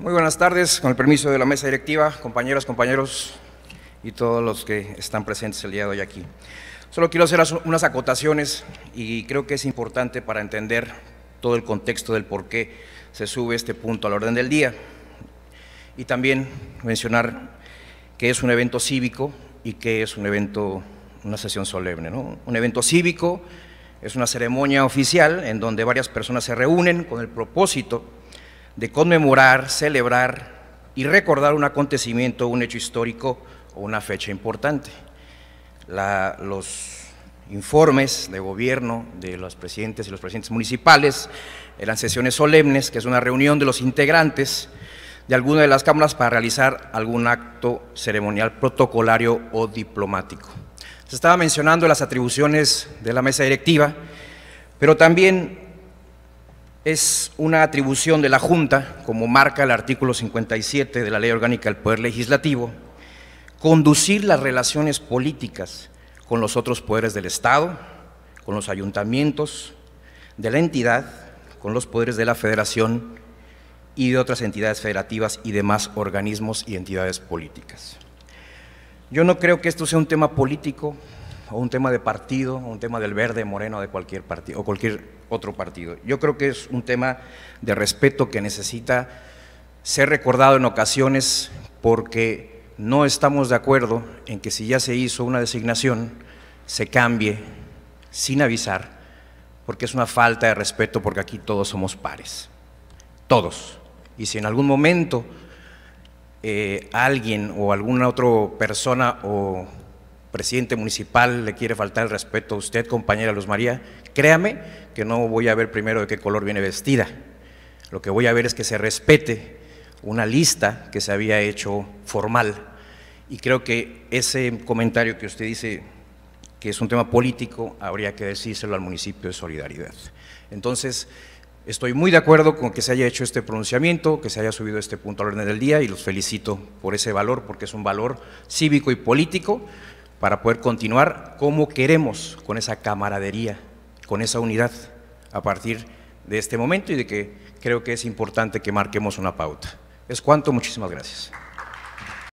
Muy buenas tardes, con el permiso de la mesa directiva, compañeras, compañeros y todos los que están presentes el día de hoy aquí. Solo quiero hacer unas acotaciones y creo que es importante para entender todo el contexto del por qué se sube este punto al orden del día. Y también mencionar que es un evento cívico y que es un evento, una sesión solemne. ¿no? Un evento cívico es una ceremonia oficial en donde varias personas se reúnen con el propósito de conmemorar, celebrar y recordar un acontecimiento, un hecho histórico o una fecha importante. los informes de gobierno de los presidentes y los presidentes municipales eran sesiones solemnes, que es una reunión de los integrantes de alguna de las cámaras para realizar algún acto ceremonial protocolario o diplomático. Se estaba mencionando las atribuciones de la mesa directiva, pero también es una atribución de la Junta, como marca el artículo 57 de la Ley Orgánica del Poder Legislativo, conducir las relaciones políticas con los otros poderes del Estado, con los ayuntamientos, de la entidad, con los poderes de la Federación y de otras entidades federativas y demás organismos y entidades políticas. Yo no creo que esto sea un tema político, o un tema de partido, o un tema del verde, moreno, de cualquier partido, o cualquier otro partido. Yo creo que es un tema de respeto que necesita ser recordado en ocasiones porque no estamos de acuerdo en que si ya se hizo una designación, se cambie sin avisar, porque es una falta de respeto, porque aquí todos somos pares, todos. Y si en algún momento eh, alguien o alguna otra persona o presidente municipal le quiere faltar el respeto a usted, compañera Luz María, créame que no voy a ver primero de qué color viene vestida. Lo que voy a ver es que se respete una lista que se había hecho formal. Y creo que ese comentario que usted dice que es un tema político, habría que decírselo al municipio de Solidaridad. Entonces, estoy muy de acuerdo con que se haya hecho este pronunciamiento, que se haya subido este punto al orden del día y los felicito por ese valor, porque es un valor cívico y político para poder continuar como queremos con esa camaradería, con esa unidad a partir de este momento y de que creo que es importante que marquemos una pauta. Es cuanto, muchísimas gracias.